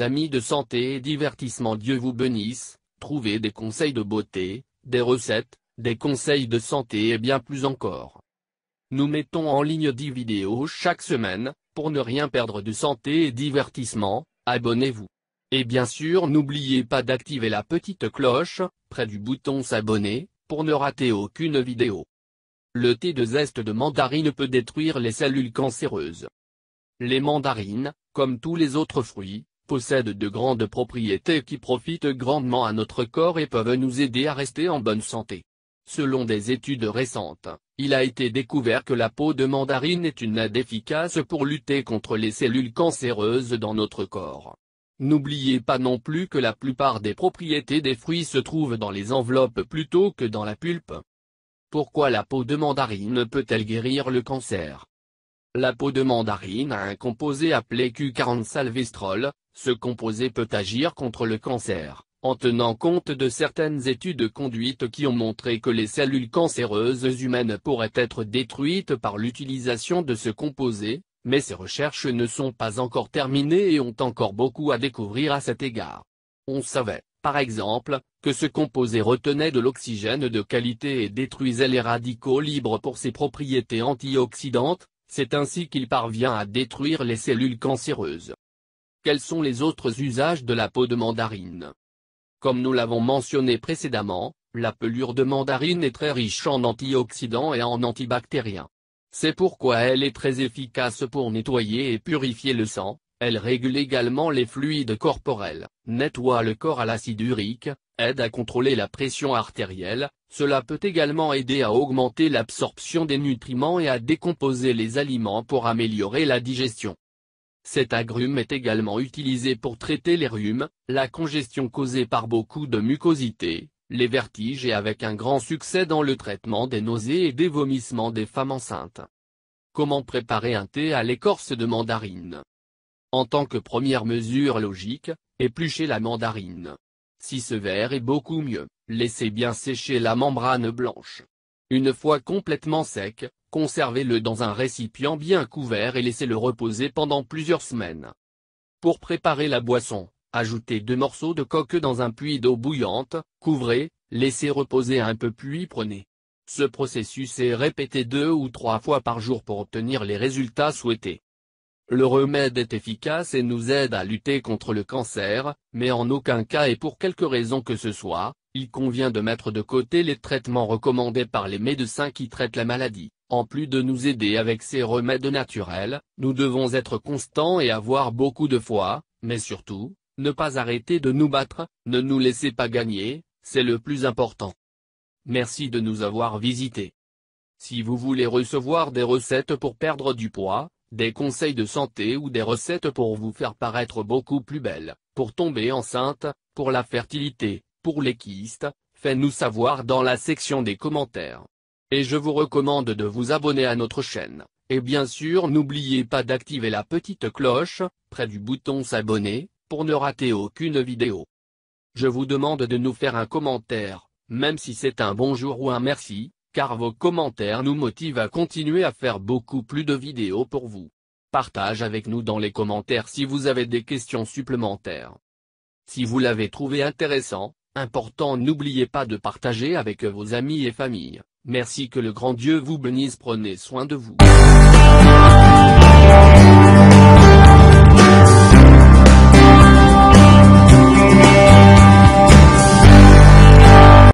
amis de santé et divertissement Dieu vous bénisse, trouvez des conseils de beauté, des recettes, des conseils de santé et bien plus encore. Nous mettons en ligne 10 vidéos chaque semaine, pour ne rien perdre de santé et divertissement, abonnez-vous. Et bien sûr n'oubliez pas d'activer la petite cloche, près du bouton s'abonner, pour ne rater aucune vidéo. Le thé de zeste de mandarine peut détruire les cellules cancéreuses. Les mandarines, comme tous les autres fruits, possède de grandes propriétés qui profitent grandement à notre corps et peuvent nous aider à rester en bonne santé. Selon des études récentes, il a été découvert que la peau de mandarine est une aide efficace pour lutter contre les cellules cancéreuses dans notre corps. N'oubliez pas non plus que la plupart des propriétés des fruits se trouvent dans les enveloppes plutôt que dans la pulpe. Pourquoi la peau de mandarine peut-elle guérir le cancer La peau de mandarine a un composé appelé Q40 salvestrol, ce composé peut agir contre le cancer, en tenant compte de certaines études conduites qui ont montré que les cellules cancéreuses humaines pourraient être détruites par l'utilisation de ce composé, mais ces recherches ne sont pas encore terminées et ont encore beaucoup à découvrir à cet égard. On savait, par exemple, que ce composé retenait de l'oxygène de qualité et détruisait les radicaux libres pour ses propriétés antioxydantes, c'est ainsi qu'il parvient à détruire les cellules cancéreuses. Quels sont les autres usages de la peau de mandarine Comme nous l'avons mentionné précédemment, la pelure de mandarine est très riche en antioxydants et en antibactériens. C'est pourquoi elle est très efficace pour nettoyer et purifier le sang, elle régule également les fluides corporels, nettoie le corps à l'acide urique, aide à contrôler la pression artérielle, cela peut également aider à augmenter l'absorption des nutriments et à décomposer les aliments pour améliorer la digestion. Cet agrume est également utilisé pour traiter les rhumes, la congestion causée par beaucoup de mucosités, les vertiges et avec un grand succès dans le traitement des nausées et des vomissements des femmes enceintes. Comment préparer un thé à l'écorce de mandarine En tant que première mesure logique, épluchez la mandarine. Si ce verre est beaucoup mieux, laissez bien sécher la membrane blanche. Une fois complètement sec, Conservez-le dans un récipient bien couvert et laissez-le reposer pendant plusieurs semaines. Pour préparer la boisson, ajoutez deux morceaux de coque dans un puits d'eau bouillante, couvrez, laissez reposer un peu puis prenez. Ce processus est répété deux ou trois fois par jour pour obtenir les résultats souhaités. Le remède est efficace et nous aide à lutter contre le cancer, mais en aucun cas et pour quelque raison que ce soit, il convient de mettre de côté les traitements recommandés par les médecins qui traitent la maladie. En plus de nous aider avec ces remèdes naturels, nous devons être constants et avoir beaucoup de foi, mais surtout, ne pas arrêter de nous battre, ne nous laissez pas gagner, c'est le plus important. Merci de nous avoir visités. Si vous voulez recevoir des recettes pour perdre du poids, des conseils de santé ou des recettes pour vous faire paraître beaucoup plus belle, pour tomber enceinte, pour la fertilité, pour les kyistes, faites-nous savoir dans la section des commentaires. Et je vous recommande de vous abonner à notre chaîne, et bien sûr n'oubliez pas d'activer la petite cloche, près du bouton s'abonner, pour ne rater aucune vidéo. Je vous demande de nous faire un commentaire, même si c'est un bonjour ou un merci, car vos commentaires nous motivent à continuer à faire beaucoup plus de vidéos pour vous. Partage avec nous dans les commentaires si vous avez des questions supplémentaires. Si vous l'avez trouvé intéressant, Important n'oubliez pas de partager avec euh, vos amis et familles. Merci que le grand Dieu vous bénisse prenez soin de vous.